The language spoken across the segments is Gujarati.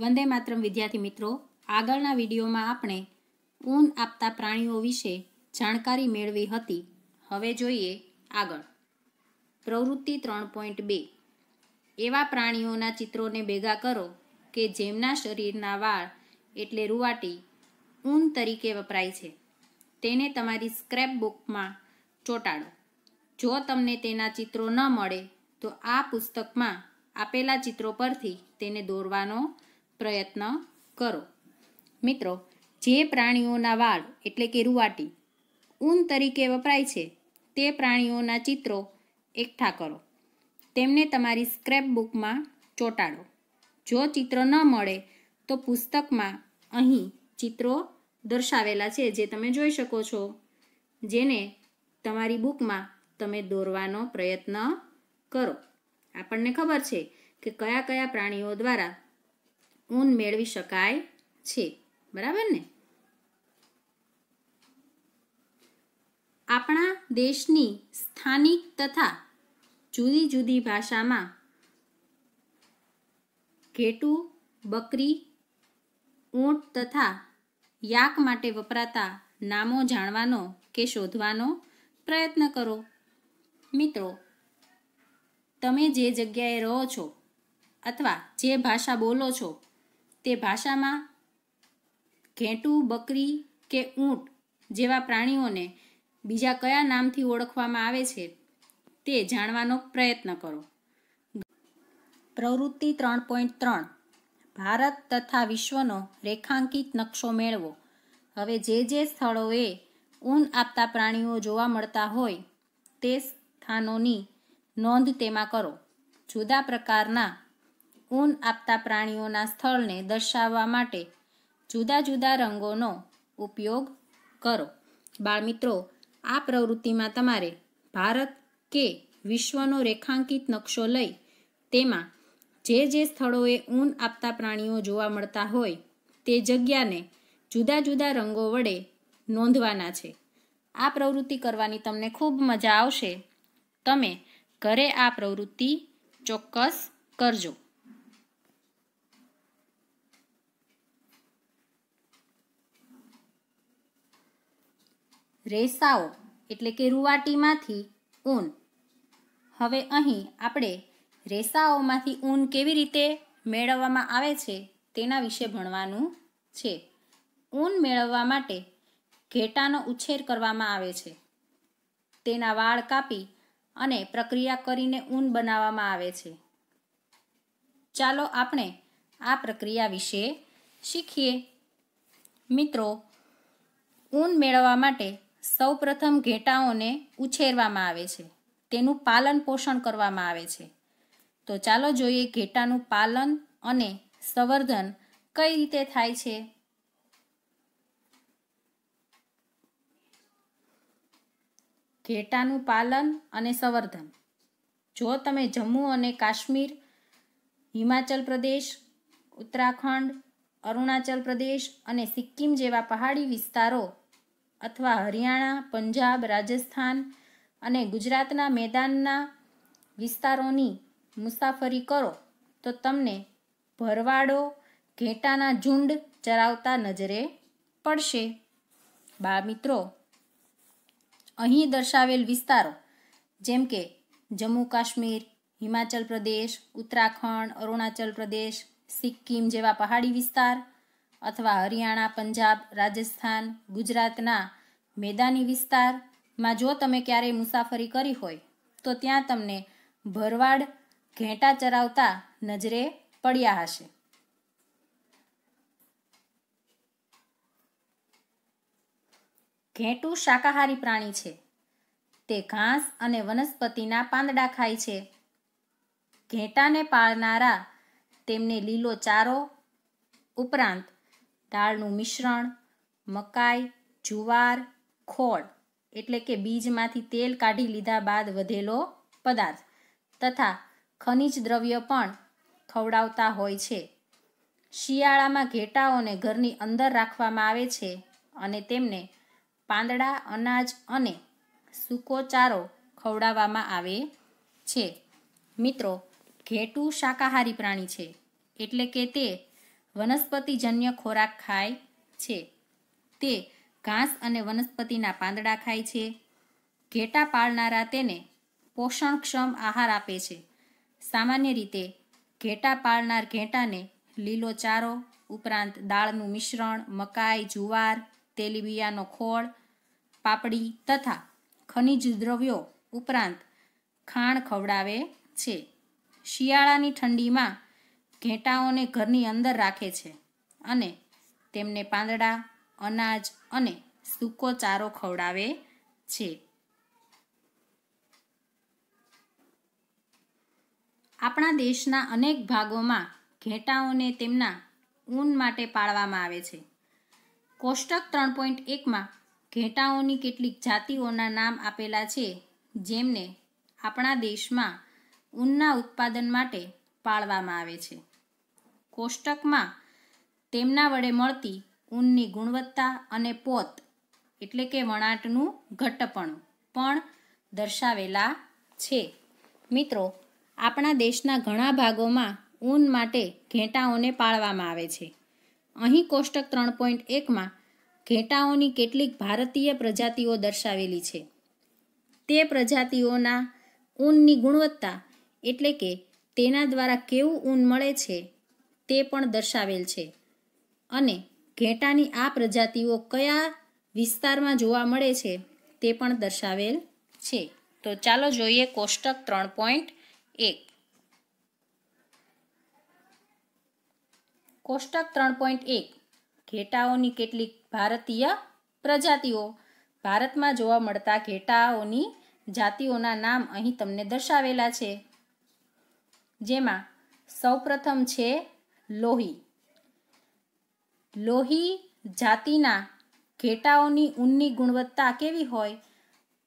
વંદે માતરમ વિદ્યાર્થી મિત્રો આગળના વિડીયોમાં આપણે ઊન આપતા પ્રાણીઓ વિશે જાણકારી મેળવી હતી હવે જોઈએ આગળ પ્રવૃત્તિ ત્રણ પોઈન્ટ બે એવા પ્રાણીઓના ચિત્રોને ભેગા કરો કે જેમના શરીરના વાળ એટલે રૂવાટી ઊન તરીકે વપરાય છે તેને તમારી સ્ક્રેપ બુકમાં ચોંટાડો જો તમને તેના ચિત્રો ન મળે તો આ પુસ્તકમાં આપેલા ચિત્રો પરથી તેને દોરવાનો પ્રયત્ન કરો મિત્રો જે પ્રાણીઓના વાળ એટલે કે રૂવાટી ઊન તરીકે વપરાય છે તે પ્રાણીઓના ચિત્રો એકઠા કરો તેમને તમારી સ્ક્રેપબુકમાં ચોંટાડો જો ચિત્ર ન મળે તો પુસ્તકમાં અહીં ચિત્રો દર્શાવેલા છે જે તમે જોઈ શકો છો જેને તમારી બુકમાં તમે દોરવાનો પ્રયત્ન કરો આપણને ખબર છે કે કયા કયા પ્રાણીઓ દ્વારા ઊન મેળવી શકાય છે બરાબર ને આપણા દેશની સ્થાનિક તથા જુદી જુદી ભાષામાં ઘેટુ બકરી ઊંટ તથા યાક માટે વપરાતા નામો જાણવાનો કે શોધવાનો પ્રયત્ન કરો મિત્રો તમે જે જગ્યાએ રહો છો અથવા જે ભાષા બોલો છો તે ભાષામાં ઘેટું બકરી કે ઊંટ જેવા પ્રાણીઓને બીજા કયા નામથી ઓળખવામાં આવે છે તે જાણવાનો પ્રયત્ન કરો પ્રવૃત્તિ ત્રણ પોઈન્ટ ત્રણ ભારત તથા વિશ્વનો રેખાંકિત નકશો મેળવો હવે જે જે સ્થળોએ ઊન આપતા પ્રાણીઓ જોવા મળતા હોય તે સ્થાનોની નોંધ તેમાં કરો જુદા પ્રકારના ઊન આપતા પ્રાણીઓના સ્થળને દર્શાવવા માટે જુદા જુદા રંગોનો ઉપયોગ કરો બાળમિત્રો આ પ્રવૃત્તિમાં તમારે ભારત કે વિશ્વનો રેખાંકિત નકશો લઈ તેમાં જે જે સ્થળોએ ઊન આપતા પ્રાણીઓ જોવા મળતા હોય તે જગ્યાને જુદા જુદા રંગો વડે નોંધવાના છે આ પ્રવૃત્તિ કરવાની તમને ખૂબ મજા આવશે તમે ઘરે આ પ્રવૃત્તિ ચોક્કસ કરજો રેસાઓ એટલે કે રૂવાટીમાંથી ઊન હવે અહીં આપણે રેસાઓમાંથી ઊન કેવી રીતે મેળવવામાં આવે છે તેના વિશે ભણવાનું છે ઊન મેળવવા માટે ઘેટાનો ઉછેર કરવામાં આવે છે તેના વાળ કાપી અને પ્રક્રિયા કરીને ઊન બનાવવામાં આવે છે ચાલો આપણે આ પ્રક્રિયા વિશે શીખીએ મિત્રો ઊન મેળવવા માટે સૌપ્રથમ ઘેટાઓને ઉછેરવામાં આવે છે તેનું પાલન પોષણ કરવામાં આવે છે તો ચાલો જોઈએ ઘેટાનું પાલન અને સંવર્ધન કઈ રીતે થાય છે ઘેટાનું પાલન અને સંવર્ધન જો તમે જમ્મુ અને કાશ્મીર હિમાચલ પ્રદેશ ઉત્તરાખંડ અરુણાચલ પ્રદેશ અને સિક્કિમ જેવા પહાડી વિસ્તારો અથવા હરિયાણા પંજાબ રાજસ્થાન અને ગુજરાતના મેદાનના વિસ્તારોની મુસાફરી કરો તો તમને ભરવાડો ઘેટાના ઝુંડ ચરાવતા નજરે પડશે બા મિત્રો અહીં દર્શાવેલ વિસ્તારો જેમ કે જમ્મુ કાશ્મીર હિમાચલ પ્રદેશ ઉત્તરાખંડ અરુણાચલ પ્રદેશ સિક્કિમ જેવા પહાડી વિસ્તાર અથવા હરિયાણા પંજાબ રાજસ્થાન ગુજરાતના મેદાની વિસ્તારમાં જો તમે ક્યારેય મુસાફરી કરી હોય તો ત્યાં તમને ભરવાડ ઘેંટા ચરાવતા નજરે પડ્યા હશે ઘેંટું શાકાહારી પ્રાણી છે તે ઘાસ અને વનસ્પતિના પાંદડા ખાય છે ઘેટાને પાળનારા તેમને લીલો ચારો ઉપરાંત દાળનું મિશ્રણ મકાઈ જુવાર ખોળ એટલે કે બીજમાંથી તેલ કાઢી લીધા બાદ વધેલો પદાર્થ તથા ખનિજ દ્રવ્ય પણ ખવડાવતા હોય છે શિયાળામાં ઘેટાઓને ઘરની અંદર રાખવામાં આવે છે અને તેમને પાંદડા અનાજ અને સૂકો ચારો ખવડાવવામાં આવે છે મિત્રો ઘેટું શાકાહારી પ્રાણી છે એટલે કે તે વનસ્પતિજન્ય ખોરાક ખાય છે તે ઘાસ અને વનસ્પતિના પાંદડા ખાય છે ઘેટા પાળનારા તેને પોષણક્ષમ આહાર આપે છે સામાન્ય રીતે ઘેટા પાળનાર ઘેટાને લીલો ચારો ઉપરાંત દાળનું મિશ્રણ મકાઈ જુવાર તેલીબિયાનો ખોળ પાપડી તથા ખનિજ દ્રવ્યો ઉપરાંત ખાણ ખવડાવે છે શિયાળાની ઠંડીમાં ઘેટાઓને ઘરની અંદર રાખે છે અને તેમને પાંદડા અનાજ અને સૂકો ચારો ખવડાવે છે આપણા દેશના અનેક ભાગોમાં ઘેટાઓને તેમના ઊન માટે પાળવામાં આવે છે કોષ્ટક ત્રણ પોઈન્ટ એકમાં ઘેટાઓની કેટલીક જાતિઓના નામ આપેલા છે જેમને આપણા દેશમાં ઊનના ઉત્પાદન માટે પાળવામાં આવે છે કોષ્ટકમાં તેમના વડે મળતી ઊનની ગુણવત્તા અને પોત એટલે કે વણાટનું ઘટ્ટપણું પણ દર્શાવેલા છે મિત્રો આપણા દેશના ઘણા ભાગોમાં ઊન માટે ઘેટાઓને પાળવામાં આવે છે અહીં કોષ્ટક ત્રણ પોઈન્ટ એકમાં ઘેટાઓની કેટલીક ભારતીય પ્રજાતિઓ દર્શાવેલી છે તે પ્રજાતિઓના ઊનની ગુણવત્તા એટલે કે તેના દ્વારા કેવું ઊન મળે છે તે પણ દર્શાવેલ છે અને ઘેટાની આ પ્રજાતિઓ કયા વિસ્તારમાં જોવા મળે છે તે પણ દર્શાવેલ છે તો ચાલો જોઈએ કોષ્ટક ત્રણ પોઈન્ટ એક કોષ્ટક ત્રણ પોઈન્ટ એક ઘેટાઓની કેટલીક ભારતીય પ્રજાતિઓ ભારતમાં જોવા મળતા ઘેટાઓની જાતિઓના નામ અહીં તમને દર્શાવેલા છે જેમાં સૌપ્રથમ છે લોહી લોહી જાતિના ઘેટાઓની ઊનની ગુણવત્તા કેવી હોય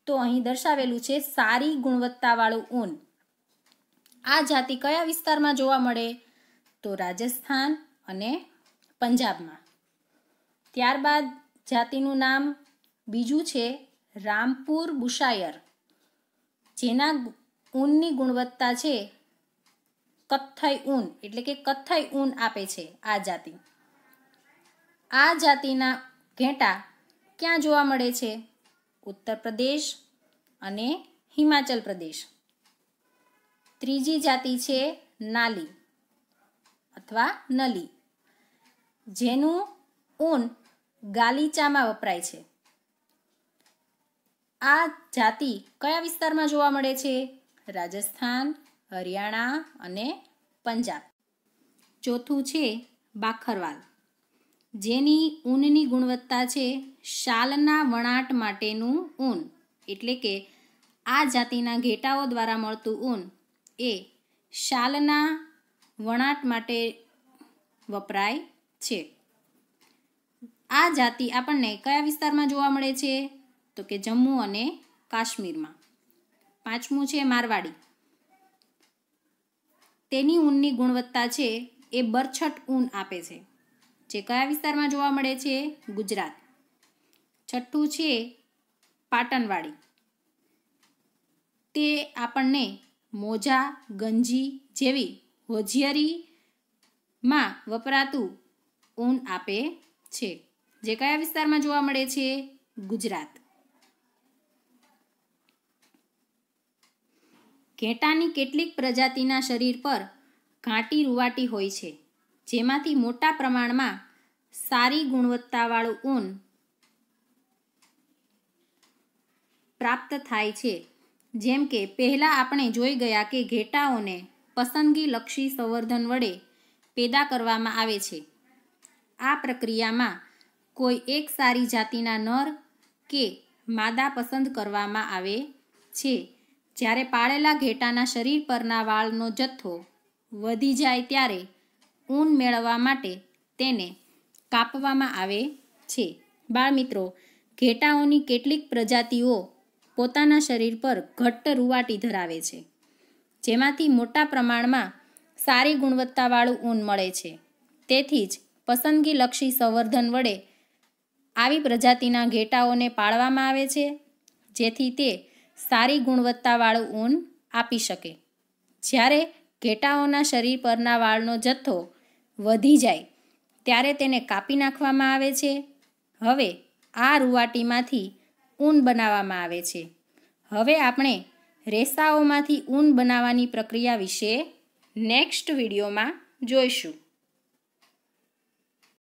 તો અહીં દર્શાવેલું છે સારી ગુણવત્તાવાળું ઊન આ જાતિ કયા વિસ્તારમાં જોવા મળે તો રાજસ્થાન અને પંજાબમાં ત્યારબાદ જાતિનું નામ બીજું છે રામપુર બુશાયર જેના ઊનની ગુણવત્તા છે કથ્થઈ ઊન એટલે કે કથ્થઈ ઊન આપે છે આ જાતિ આ જાતિના ઘેટા ક્યાં જોવા મળે છે ઉત્તર પ્રદેશ અને હિમાચલ પ્રદેશ ત્રીજી જાતિ છે નાલી અથવા નલી જેનું ઊન ગાલીચામાં વપરાય છે આ જાતિ કયા વિસ્તારમાં જોવા મળે છે રાજસ્થાન હરિયાણા અને પંજાબ ચોથું છે બાખરવાલ જેની ઊનની ગુણવત્તા છે શાલના વણાટ માટેનું ઊન એટલે કે આ જાતિના ઘેટાઓ દ્વારા મળતું ઊન એ શાલના વણાટ માટે વપરાય છે આ જાતિ આપણને કયા વિસ્તારમાં જોવા મળે છે તો કે જમ્મુ અને કાશ્મીરમાં પાંચમું છે મારવાડી તેની ઊનની ગુણવત્તા છે એ બરછટ ઊન આપે છે જે કયા વિસ્તારમાં જોવા મળે છે ગુજરાત છઠ્ઠું છે પાટણવાડી તે આપણને મોજા ગંજી જેવી હોજિયારીમાં વપરાતું ઊન આપે છે જે કયા વિસ્તારમાં જોવા મળે છે ગુજરાત ઘેટાની કેટલીક પ્રજાતિના શરીર પર ઘાંટી રૂવાટી હોય છે જેમાંથી મોટા પ્રમાણમાં સારી ગુણવત્તાવાળું ઊન પ્રાપ્ત થાય છે જેમ કે પહેલાં આપણે જોઈ ગયા કે ઘેટાઓને પસંદગી લક્ષી સંવર્ધન વડે પેદા કરવામાં આવે છે આ પ્રક્રિયામાં કોઈ એક સારી જાતિના નર કે માદા પસંદ કરવામાં આવે છે જ્યારે પાળેલા ઘેટાના શરીર પરના વાળનો જથ્થો વધી જાય ત્યારે ઊન મેળવવા માટે તેને કાપવામાં આવે છે બાળમિત્રો ઘેટાઓની કેટલીક પ્રજાતિઓ પોતાના શરીર પર ઘટ્ટ રૂવાટી ધરાવે છે જેમાંથી મોટા પ્રમાણમાં સારી ગુણવત્તાવાળું ઊન મળે છે તેથી જ પસંદગીલક્ષી સંવર્ધન વડે આવી પ્રજાતિના ઘેટાઓને પાળવામાં આવે છે જેથી તે સારી ગુણવત્તાવાળું ઊન આપી શકે જ્યારે ઘેટાઓના શરીર પરના વાળનો જથ્થો વધી જાય ત્યારે તેને કાપી નાખવામાં આવે છે હવે આ રૂવાટીમાંથી ઊન બનાવવામાં આવે છે હવે આપણે રેસાઓમાંથી ઊન બનાવવાની પ્રક્રિયા વિશે નેક્સ્ટ વિડીયોમાં જોઈશું